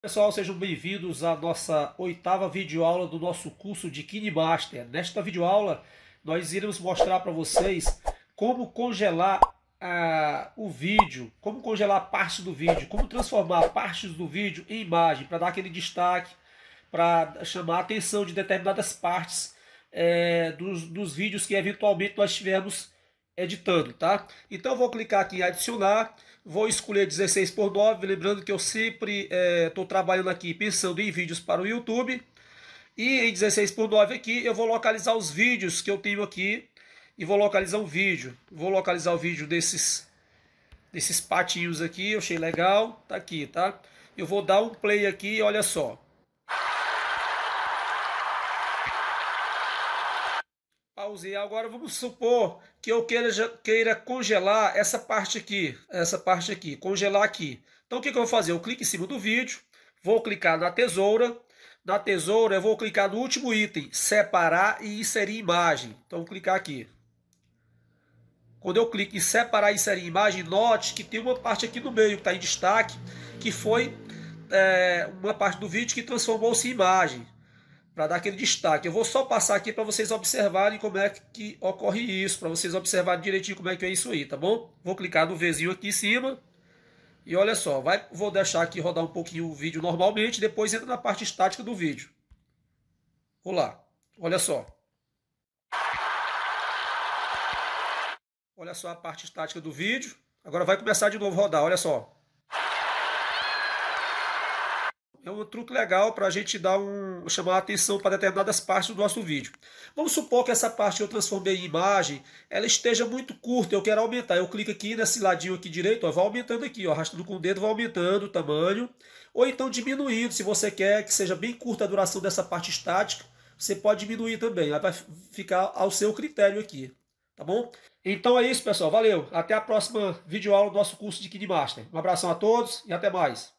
Pessoal, sejam bem-vindos à nossa oitava videoaula do nosso curso de KineMaster. Nesta videoaula, nós iremos mostrar para vocês como congelar ah, o vídeo, como congelar parte do vídeo, como transformar partes do vídeo em imagem, para dar aquele destaque, para chamar a atenção de determinadas partes eh, dos, dos vídeos que eventualmente nós tivermos editando, tá? Então vou clicar aqui em adicionar, vou escolher 16 por 9, lembrando que eu sempre estou é, trabalhando aqui pensando em vídeos para o YouTube. E em 16 por 9 aqui eu vou localizar os vídeos que eu tenho aqui e vou localizar um vídeo. Vou localizar o vídeo desses, desses patinhos aqui, eu achei legal, tá aqui, tá? Eu vou dar um play aqui, olha só. pause. Agora vamos supor que eu queira, queira congelar essa parte aqui, essa parte aqui, congelar aqui. Então o que, que eu vou fazer? Eu clico em cima do vídeo, vou clicar na tesoura. Na tesoura eu vou clicar no último item, separar e inserir imagem. Então vou clicar aqui. Quando eu clico em separar e inserir imagem, note que tem uma parte aqui no meio que está em destaque, que foi é, uma parte do vídeo que transformou-se em imagem para dar aquele destaque. Eu vou só passar aqui para vocês observarem como é que ocorre isso, para vocês observarem direitinho como é que é isso aí, tá bom? Vou clicar no Vzinho aqui em cima. E olha só, vai, vou deixar aqui rodar um pouquinho o vídeo normalmente, depois entra na parte estática do vídeo. Vou lá, olha só. Olha só a parte estática do vídeo. Agora vai começar de novo a rodar, olha só é um truque legal para a gente dar um, chamar a atenção para determinadas partes do nosso vídeo. Vamos supor que essa parte que eu transformei em imagem, ela esteja muito curta, eu quero aumentar. Eu clico aqui nesse ladinho aqui direito, ó, vai aumentando aqui, ó, arrastando com o dedo, vai aumentando o tamanho. Ou então diminuindo, se você quer que seja bem curta a duração dessa parte estática, você pode diminuir também, vai ficar ao seu critério aqui, tá bom? Então é isso, pessoal, valeu. Até a próxima videoaula do nosso curso de KineMaster. Um abração a todos e até mais.